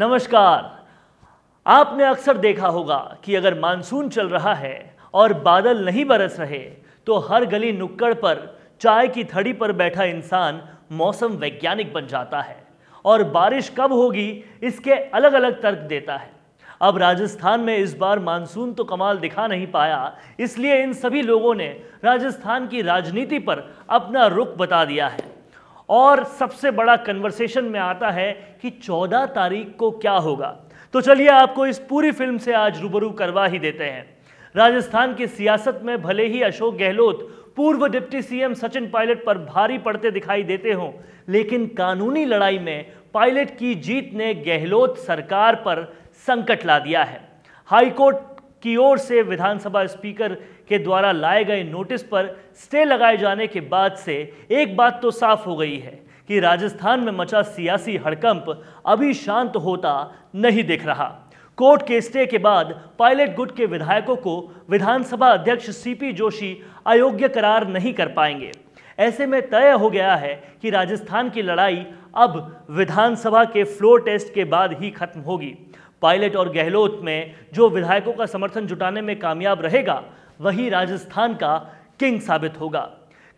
नमस्कार आपने अक्सर देखा होगा कि अगर मानसून चल रहा है और बादल नहीं बरस रहे तो हर गली नुक्कड़ पर चाय की थड़ी पर बैठा इंसान मौसम वैज्ञानिक बन जाता है और बारिश कब होगी इसके अलग अलग तर्क देता है अब राजस्थान में इस बार मानसून तो कमाल दिखा नहीं पाया इसलिए इन सभी लोगों ने राजस्थान की राजनीति पर अपना रुख बता दिया है और सबसे बड़ा कन्वर्सेशन में आता है कि 14 तारीख को क्या होगा तो चलिए आपको इस पूरी फिल्म से आज रूबरू करवा ही देते हैं राजस्थान की सियासत में भले ही अशोक गहलोत पूर्व डिप्टी सीएम सचिन पायलट पर भारी पड़ते दिखाई देते हों लेकिन कानूनी लड़ाई में पायलट की जीत ने गहलोत सरकार पर संकट ला दिया है हाईकोर्ट की ओर से विधानसभा स्पीकर के द्वारा लाए गए नोटिस पर स्टे लगाए जाने के बाद से एक बात तो साफ हो गई है कि राजस्थान में मचा सियासी हड़कंप अभी शांत होता नहीं दिख रहा कोर्ट के स्टे के बाद पायलट गुट के विधायकों को विधानसभा अध्यक्ष सीपी जोशी अयोग्य करार नहीं कर पाएंगे ऐसे में तय हो गया है कि राजस्थान की लड़ाई अब विधानसभा के फ्लोर टेस्ट के बाद ही खत्म होगी पायलट और गहलोत में जो विधायकों का समर्थन जुटाने में कामयाब रहेगा वही राजस्थान का किंग साबित होगा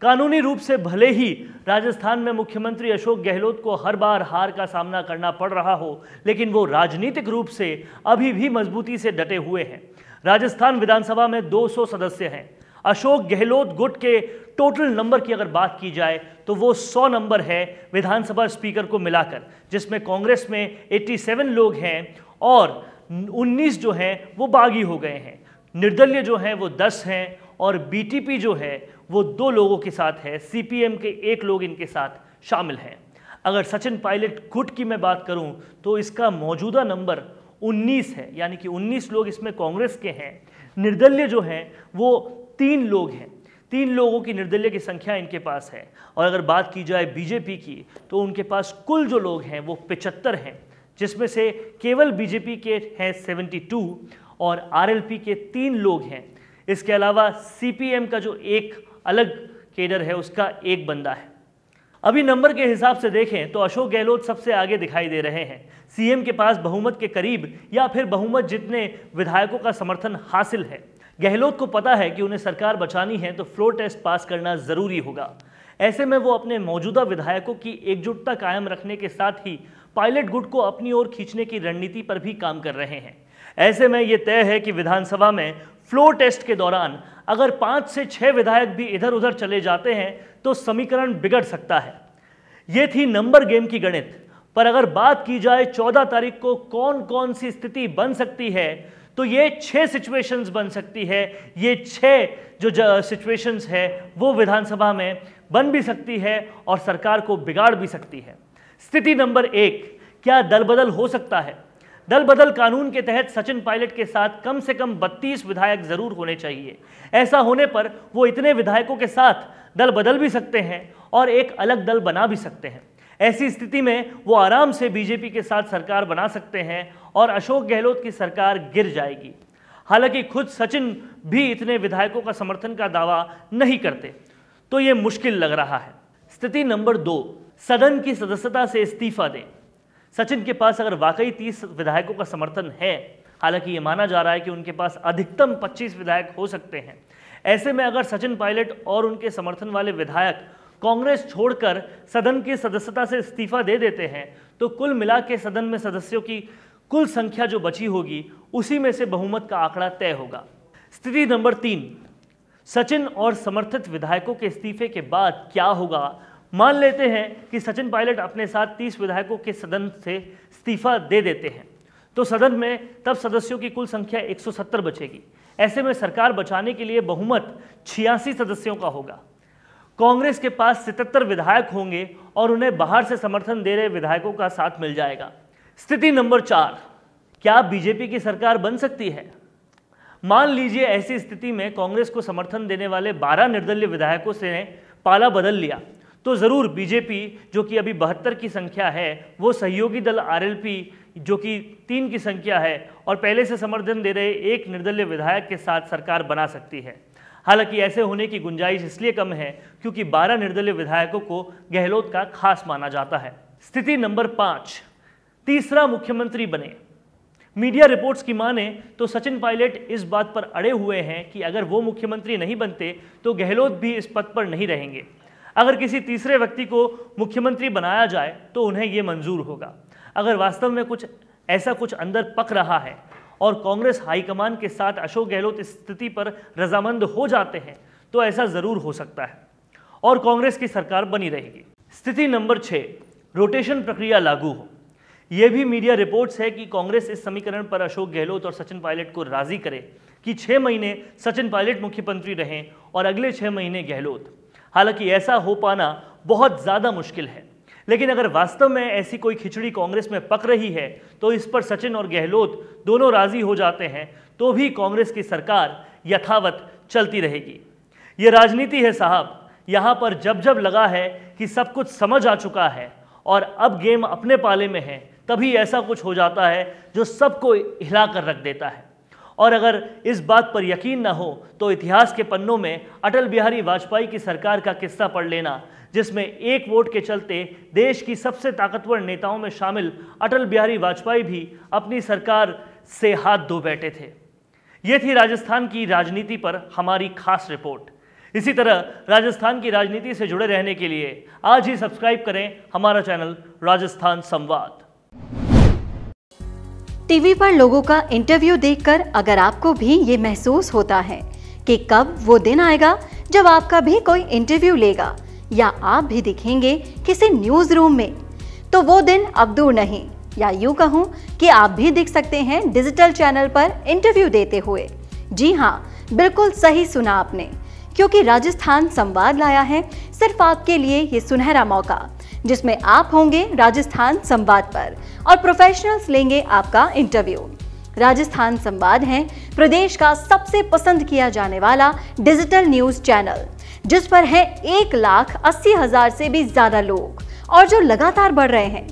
कानूनी रूप से भले ही राजस्थान में मुख्यमंत्री अशोक गहलोत को हर बार हार का सामना करना पड़ रहा हो लेकिन वो राजनीतिक रूप से अभी भी मजबूती से डटे हुए हैं राजस्थान विधानसभा में 200 सदस्य हैं अशोक गहलोत गुट के टोटल नंबर की अगर बात की जाए तो वो 100 नंबर है विधानसभा स्पीकर को मिलाकर जिसमें कांग्रेस में 87 लोग हैं और 19 जो हैं वो बागी हो गए हैं निर्दलीय जो हैं वो दस हैं और बीटीपी जो है वो दो लोगों के साथ है सीपीएम के एक लोग इनके साथ शामिल हैं अगर सचिन पायलट गुट की मैं बात करूं तो इसका मौजूदा नंबर 19 है यानी कि 19 लोग इसमें कांग्रेस के हैं निर्दलीय जो हैं वो तीन लोग हैं तीन लोगों की निर्दलीय की संख्या इनके पास है और अगर बात की जाए बीजेपी की तो उनके पास कुल जो लोग हैं वो पिचहत्तर हैं जिसमें से केवल बीजेपी के हैं 72 और आरएलपी के तीन लोग हैं इसके अलावा सीपीएम का जो एक अलग केडर है उसका एक बंदा है अभी नंबर के हिसाब से देखें तो अशोक गहलोत सबसे आगे दिखाई दे रहे हैं सीएम के पास बहुमत के करीब या फिर बहुमत जितने विधायकों का समर्थन हासिल है गहलोत को पता है कि उन्हें सरकार बचानी है तो फ्लोर टेस्ट पास करना ज़रूरी होगा ऐसे में वो अपने मौजूदा विधायकों की एकजुटता कायम रखने के साथ ही पायलट गुट को अपनी ओर खींचने की रणनीति पर भी काम कर रहे हैं ऐसे में ये तय है कि विधानसभा में फ्लो टेस्ट के दौरान अगर पाँच से छः विधायक भी इधर उधर चले जाते हैं तो समीकरण बिगड़ सकता है ये थी नंबर गेम की गणित पर अगर बात की जाए चौदह तारीख को कौन कौन सी स्थिति बन सकती है तो ये छह सिचुएशंस बन सकती है ये छह जो सिचुएशंस है वो विधानसभा में बन भी सकती है और सरकार को बिगाड़ भी सकती है स्थिति नंबर एक क्या दल बदल हो सकता है दल बदल कानून के तहत सचिन पायलट के साथ कम से कम 32 विधायक जरूर होने चाहिए ऐसा होने पर वो इतने विधायकों के साथ दल बदल भी सकते हैं और एक अलग दल बना भी सकते हैं ऐसी स्थिति में वो आराम से बीजेपी के साथ सरकार बना सकते हैं और अशोक गहलोत की सरकार गिर जाएगी हालांकि खुद सचिन भी इतने विधायकों का समर्थन का दावा नहीं करते तो ये मुश्किल लग रहा है स्थिति नंबर दो सदन की सदस्यता से इस्तीफा दें सचिन के पास अगर वाकई तीस विधायकों का समर्थन है हालांकि ये माना जा रहा है कि उनके पास अधिकतम पच्चीस विधायक हो सकते हैं ऐसे में अगर सचिन पायलट और उनके समर्थन वाले विधायक कांग्रेस छोड़कर सदन की सदस्यता से इस्तीफा दे देते हैं तो कुल मिला के सदन में सदस्यों की कुल संख्या जो बची होगी उसी में से बहुमत का आंकड़ा तय होगा स्थिति नंबर तीन सचिन और समर्थित विधायकों के इस्तीफे के बाद क्या होगा मान लेते हैं कि सचिन पायलट अपने साथ तीस विधायकों के सदन से इस्तीफा दे देते हैं तो सदन में तब सदस्यों की कुल संख्या 170 बचेगी ऐसे में सरकार बचाने के लिए बहुमत छियासी सदस्यों का होगा कांग्रेस के पास सितर विधायक होंगे और उन्हें बाहर से समर्थन दे रहे विधायकों का साथ मिल जाएगा स्थिति नंबर चार क्या बीजेपी की सरकार बन सकती है मान लीजिए ऐसी स्थिति में कांग्रेस को समर्थन देने वाले 12 निर्दलीय विधायकों से पाला बदल लिया तो ज़रूर बीजेपी जो कि अभी बहत्तर की संख्या है वो सहयोगी दल आरएलपी जो कि तीन की संख्या है और पहले से समर्थन दे रहे एक निर्दलीय विधायक के साथ सरकार बना सकती है हालांकि ऐसे होने की गुंजाइश इसलिए कम है क्योंकि 12 निर्दलीय विधायकों को गहलोत का खास माना जाता है स्थिति नंबर पाँच तीसरा मुख्यमंत्री बने मीडिया रिपोर्ट्स की माने तो सचिन पायलट इस बात पर अड़े हुए हैं कि अगर वो मुख्यमंत्री नहीं बनते तो गहलोत भी इस पद पर नहीं रहेंगे अगर किसी तीसरे व्यक्ति को मुख्यमंत्री बनाया जाए तो उन्हें ये मंजूर होगा अगर वास्तव में कुछ ऐसा कुछ अंदर पक रहा है और कांग्रेस हाईकमान के साथ अशोक गहलोत इस स्थिति पर रजामंद हो जाते हैं तो ऐसा ज़रूर हो सकता है और कांग्रेस की सरकार बनी रहेगी स्थिति नंबर छः रोटेशन प्रक्रिया लागू हो यह भी मीडिया रिपोर्ट्स है कि कांग्रेस इस समीकरण पर अशोक गहलोत और सचिन पायलट को राज़ी करे कि छः महीने सचिन पायलट मुख्यमंत्री रहें और अगले छः महीने गहलोत हालांकि ऐसा हो पाना बहुत ज़्यादा मुश्किल है लेकिन अगर वास्तव में ऐसी कोई खिचड़ी कांग्रेस में पक रही है तो इस पर सचिन और गहलोत दोनों राज़ी हो जाते हैं तो भी कांग्रेस की सरकार यथावत चलती रहेगी ये राजनीति है साहब यहाँ पर जब जब लगा है कि सब कुछ समझ आ चुका है और अब गेम अपने पाले में है तभी ऐसा कुछ हो जाता है जो सबको हिला कर रख देता है और अगर इस बात पर यकीन ना हो तो इतिहास के पन्नों में अटल बिहारी वाजपेयी की सरकार का किस्सा पढ़ लेना जिसमें एक वोट के चलते देश की सबसे ताकतवर नेताओं में शामिल अटल बिहारी वाजपेयी भी अपनी सरकार से हाथ धो बैठे थे ये थी राजस्थान की राजनीति पर हमारी खास रिपोर्ट इसी तरह राजस्थान की राजनीति से जुड़े रहने के लिए आज ही सब्सक्राइब करें हमारा चैनल राजस्थान संवाद टीवी पर लोगों का इंटरव्यू देखकर अगर आपको भी ये महसूस होता है कि कब वो दिन आएगा जब आपका भी कोई इंटरव्यू लेगा या आप भी दिखेंगे किसी न्यूज रूम में तो वो दिन अब दूर नहीं या यूं कहूं कि आप भी दिख सकते हैं डिजिटल चैनल पर इंटरव्यू देते हुए जी हाँ बिल्कुल सही सुना आपने क्योंकि राजस्थान संवाद लाया है सिर्फ आपके लिए ये सुनहरा मौका जिसमें आप होंगे राजस्थान संवाद पर और प्रोफेशनल्स लेंगे आपका इंटरव्यू राजस्थान संवाद है प्रदेश का सबसे पसंद किया जाने वाला डिजिटल न्यूज चैनल जिस पर है एक लाख अस्सी हजार से भी ज्यादा लोग और जो लगातार बढ़ रहे हैं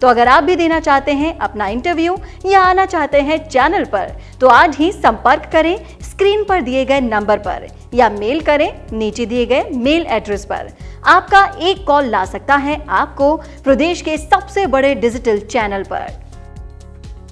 तो अगर आप भी देना चाहते हैं अपना इंटरव्यू या आना चाहते हैं चैनल पर तो आज ही संपर्क करें स्क्रीन पर दिए गए नंबर पर या मेल करें नीचे दिए गए मेल एड्रेस पर आपका एक कॉल ला सकता है आपको प्रदेश के सबसे बड़े डिजिटल चैनल पर